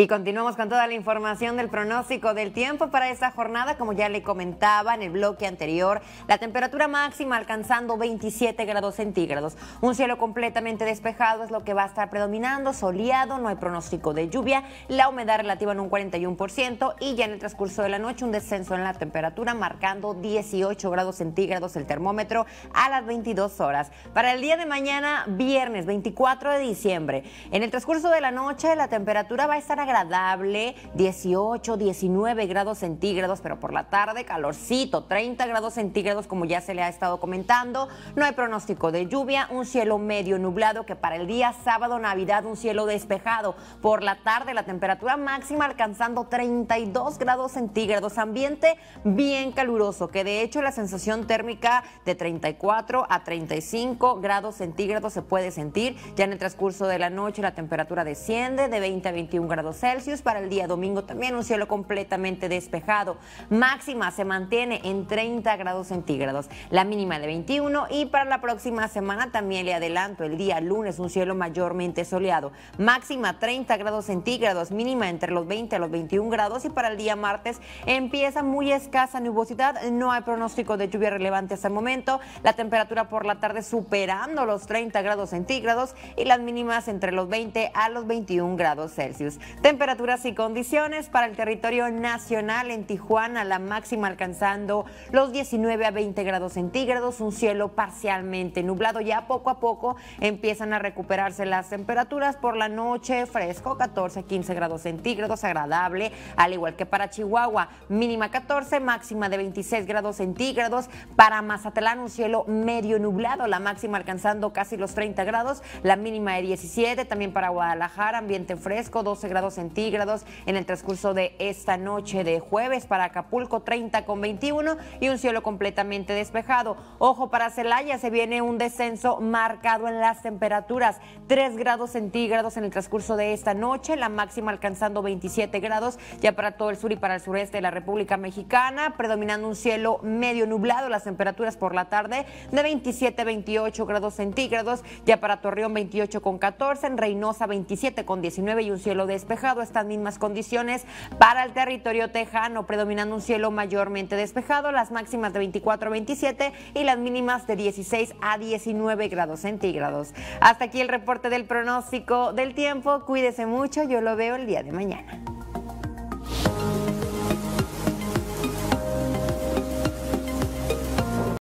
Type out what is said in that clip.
Y continuamos con toda la información del pronóstico del tiempo para esta jornada. Como ya le comentaba en el bloque anterior, la temperatura máxima alcanzando 27 grados centígrados. Un cielo completamente despejado es lo que va a estar predominando, soleado, no hay pronóstico de lluvia, la humedad relativa en un 41% y ya en el transcurso de la noche un descenso en la temperatura marcando 18 grados centígrados el termómetro a las 22 horas. Para el día de mañana, viernes 24 de diciembre, en el transcurso de la noche la temperatura va a estar agradable, 18, 19 grados centígrados, pero por la tarde calorcito, 30 grados centígrados como ya se le ha estado comentando. No hay pronóstico de lluvia, un cielo medio nublado que para el día sábado Navidad un cielo despejado. Por la tarde la temperatura máxima alcanzando 32 grados centígrados, ambiente bien caluroso, que de hecho la sensación térmica de 34 a 35 grados centígrados se puede sentir. Ya en el transcurso de la noche la temperatura desciende de 20 a 21 grados Celsius. Para el día domingo también un cielo completamente despejado. Máxima se mantiene en 30 grados centígrados, la mínima de 21 y para la próxima semana también le adelanto el día lunes un cielo mayormente soleado. Máxima 30 grados centígrados, mínima entre los 20 a los 21 grados y para el día martes empieza muy escasa nubosidad, no hay pronóstico de lluvia relevante hasta el momento. La temperatura por la tarde superando los 30 grados centígrados y las mínimas entre los 20 a los 21 grados Celsius. Temperaturas y condiciones para el territorio nacional en Tijuana, la máxima alcanzando los 19 a 20 grados centígrados, un cielo parcialmente nublado. Ya poco a poco empiezan a recuperarse las temperaturas por la noche, fresco 14 a 15 grados centígrados, agradable, al igual que para Chihuahua, mínima 14, máxima de 26 grados centígrados. Para Mazatlán, un cielo medio nublado, la máxima alcanzando casi los 30 grados, la mínima de 17. También para Guadalajara, ambiente fresco, 12 grados centígrados en el transcurso de esta noche de jueves para Acapulco 30 con 21 y un cielo completamente despejado. Ojo para Celaya, se viene un descenso marcado en las temperaturas, 3 grados centígrados en el transcurso de esta noche, la máxima alcanzando 27 grados ya para todo el sur y para el sureste de la República Mexicana, predominando un cielo medio nublado, las temperaturas por la tarde de 27 28 grados centígrados, ya para Torreón 28 con 14, en Reynosa 27 con 19 y un cielo despejado estas mismas condiciones para el territorio tejano, predominando un cielo mayormente despejado, las máximas de 24 a 27 y las mínimas de 16 a 19 grados centígrados. Hasta aquí el reporte del pronóstico del tiempo. Cuídese mucho, yo lo veo el día de mañana.